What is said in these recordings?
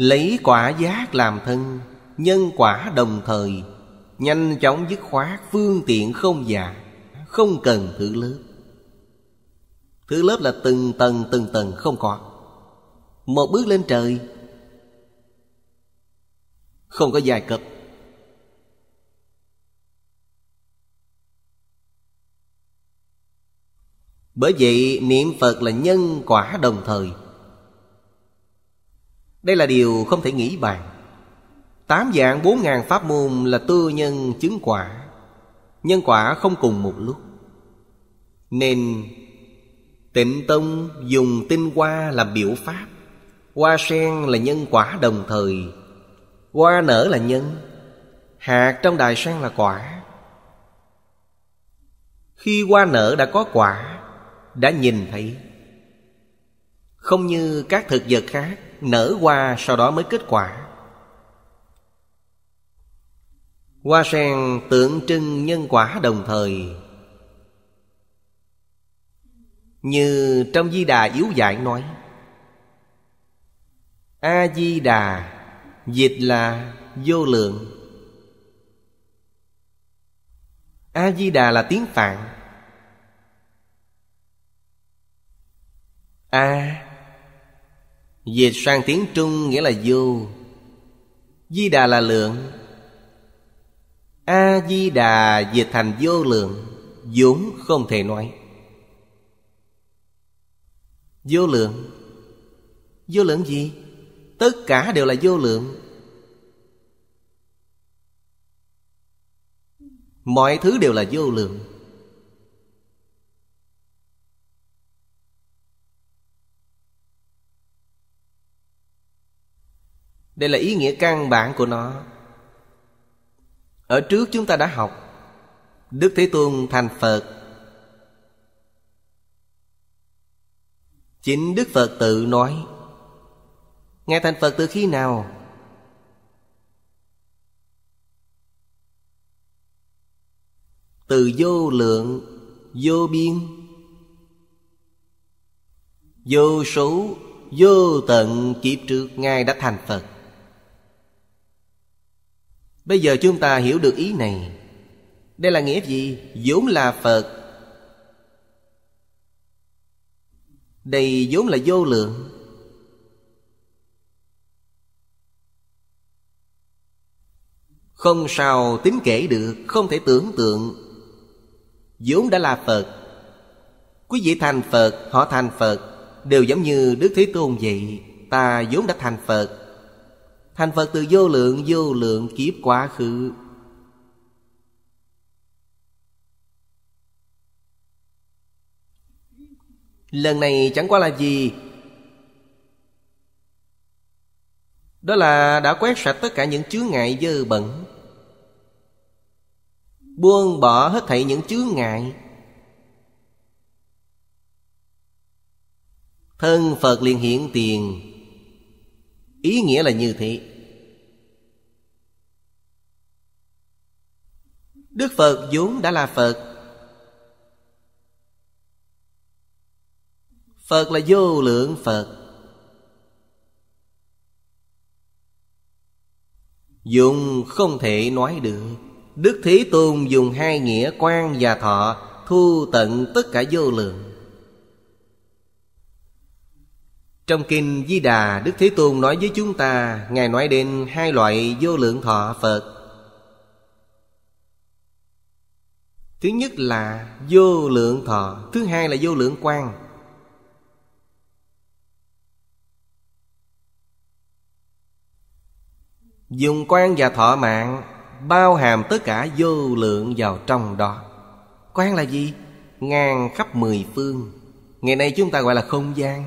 Lấy quả giác làm thân Nhân quả đồng thời Nhanh chóng dứt khoát Phương tiện không già Không cần thứ lớp Thứ lớp là từng tầng từng tầng không có Một bước lên trời Không có giai cấp Bởi vậy niệm Phật là nhân quả đồng thời đây là điều không thể nghĩ bàn Tám dạng bốn ngàn pháp môn là tư nhân chứng quả Nhân quả không cùng một lúc Nên tịnh tông dùng tinh hoa làm biểu pháp Hoa sen là nhân quả đồng thời Hoa nở là nhân Hạt trong đài sen là quả Khi hoa nở đã có quả Đã nhìn thấy Không như các thực vật khác nở hoa sau đó mới kết quả hoa sen tượng trưng nhân quả đồng thời như trong di đà yếu giải nói a di đà dịch là vô lượng a di đà là tiếng phạn a Dịch sang tiếng Trung nghĩa là vô Di Đà là lượng A-di-đà dịch thành vô lượng vốn không thể nói Vô lượng Vô lượng gì? Tất cả đều là vô lượng Mọi thứ đều là vô lượng đây là ý nghĩa căn bản của nó ở trước chúng ta đã học đức thế tôn thành phật chính đức phật tự nói ngài thành phật từ khi nào từ vô lượng vô biên vô số vô tận kiếp trước ngài đã thành phật Bây giờ chúng ta hiểu được ý này Đây là nghĩa gì? vốn là Phật Đây vốn là vô lượng Không sao tính kể được Không thể tưởng tượng vốn đã là Phật Quý vị thành Phật, họ thành Phật Đều giống như Đức Thế Tôn vậy Ta vốn đã thành Phật Thành Phật từ vô lượng vô lượng kiếp quá khứ Lần này chẳng qua là gì Đó là đã quét sạch tất cả những chướng ngại dơ bẩn Buông bỏ hết thảy những chướng ngại Thân Phật liền hiện tiền Ý nghĩa là như thế Đức Phật vốn đã là Phật Phật là vô lượng Phật Dùng không thể nói được Đức Thế Tôn dùng hai nghĩa quan và thọ Thu tận tất cả vô lượng Trong kinh Di Đà Đức Thế Tôn nói với chúng ta Ngài nói đến hai loại vô lượng thọ Phật thứ nhất là vô lượng thọ thứ hai là vô lượng quang dùng quan và thọ mạng bao hàm tất cả vô lượng vào trong đó quan là gì ngang khắp mười phương ngày nay chúng ta gọi là không gian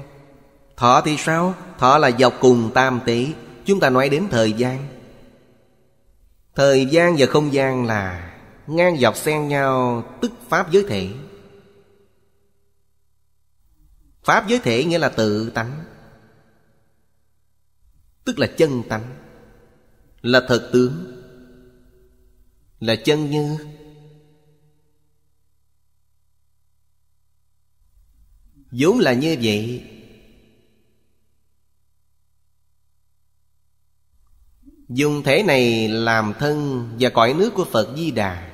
thọ thì sao thọ là dọc cùng tam tỷ chúng ta nói đến thời gian thời gian và không gian là ngang dọc xen nhau tức pháp giới thể pháp giới thể nghĩa là tự tánh tức là chân tánh là thật tướng là chân như vốn là như vậy dùng thể này làm thân và cõi nước của phật di đà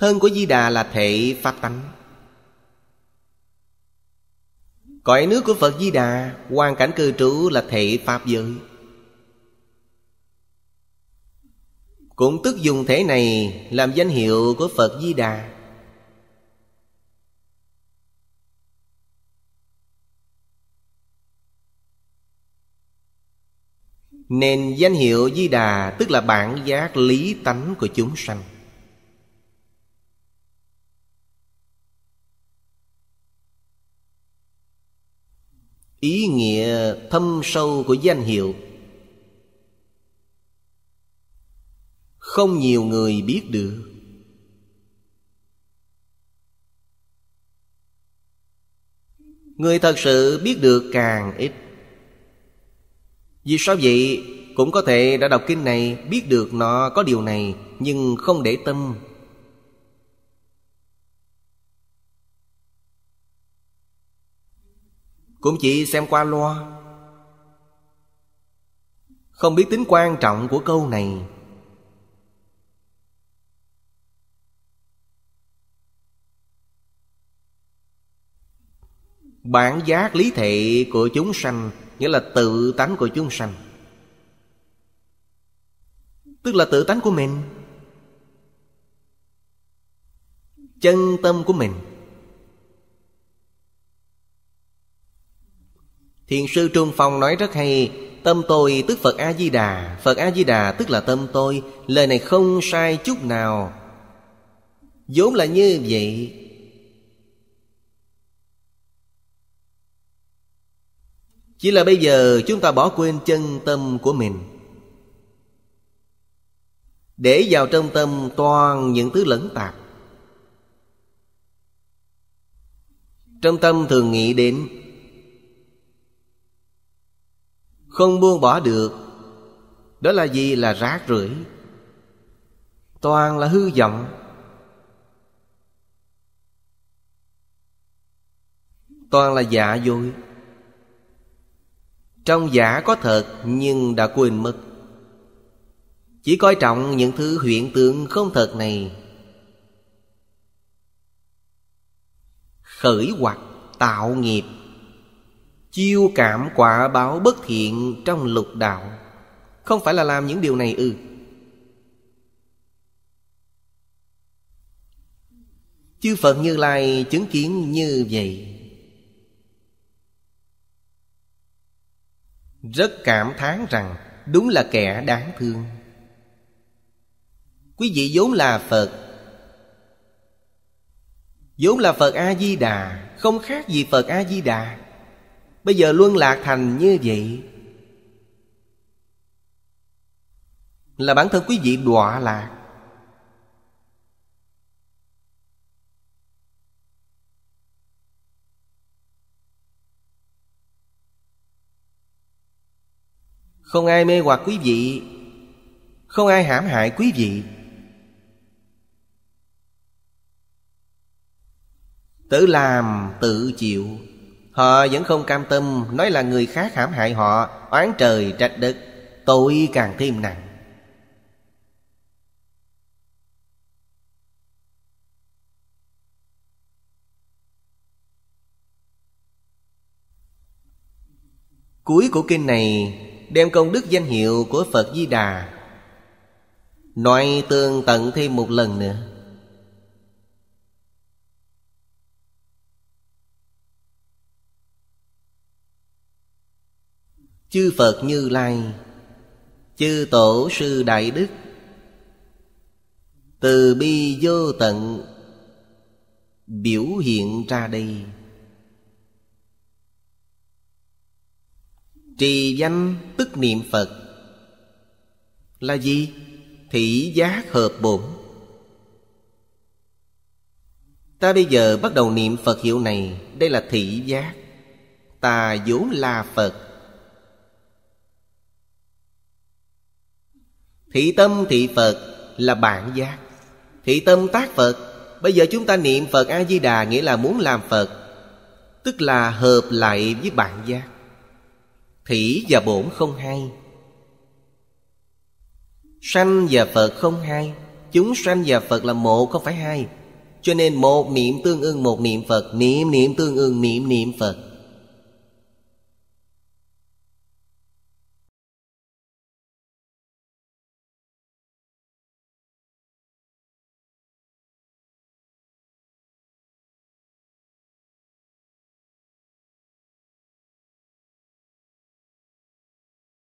Thân của Di Đà là thể pháp tánh Cõi nước của Phật Di Đà Hoàn cảnh cư trú là thể pháp giới Cũng tức dùng thể này Làm danh hiệu của Phật Di Đà Nên danh hiệu Di Đà Tức là bản giác lý tánh của chúng sanh thâm sâu của danh hiệu không nhiều người biết được người thật sự biết được càng ít vì sao vậy cũng có thể đã đọc kinh này biết được nó có điều này nhưng không để tâm cũng chỉ xem qua loa không biết tính quan trọng của câu này bản giác lý thị của chúng sanh nghĩa là tự tánh của chúng sanh tức là tự tánh của mình chân tâm của mình thiền sư trung phong nói rất hay Tâm tôi tức Phật A-di-đà Phật A-di-đà tức là tâm tôi Lời này không sai chút nào vốn là như vậy chỉ là bây giờ chúng ta bỏ quên chân tâm của mình để vào trong tâm toàn những thứ lẫn tạp trong tâm thường nghĩ đến không buông bỏ được đó là gì là rác rưởi toàn là hư vọng toàn là giả dối trong giả có thật nhưng đã quên mất chỉ coi trọng những thứ hiện tượng không thật này khởi hoặc tạo nghiệp Chiêu cảm quả báo bất thiện trong lục đạo Không phải là làm những điều này ư Chư Phật Như Lai chứng kiến như vậy Rất cảm thán rằng đúng là kẻ đáng thương Quý vị vốn là Phật vốn là Phật A Di Đà, không khác gì Phật A Di Đà. Bây giờ luân lạc thành như vậy Là bản thân quý vị đọa lạc Không ai mê hoặc quý vị Không ai hãm hại quý vị Tự làm tự chịu Họ vẫn không cam tâm Nói là người khác hãm hại họ Oán trời trách đất Tội càng thêm nặng Cuối của kinh này Đem công đức danh hiệu của Phật Di Đà Nói tương tận thêm một lần nữa chư phật như lai chư tổ sư đại đức từ bi vô tận biểu hiện ra đây trì danh tức niệm phật là gì thị giác hợp bổn ta bây giờ bắt đầu niệm phật hiệu này đây là thị giác ta vốn là phật Thị tâm thị Phật là bạn giác Thị tâm tác Phật Bây giờ chúng ta niệm Phật A-di-đà Nghĩa là muốn làm Phật Tức là hợp lại với bạn giác Thủy và bổn không hay Sanh và Phật không hai Chúng sanh và Phật là một không phải hai Cho nên một niệm tương ưng một niệm Phật Niệm niệm tương ưng niệm niệm Phật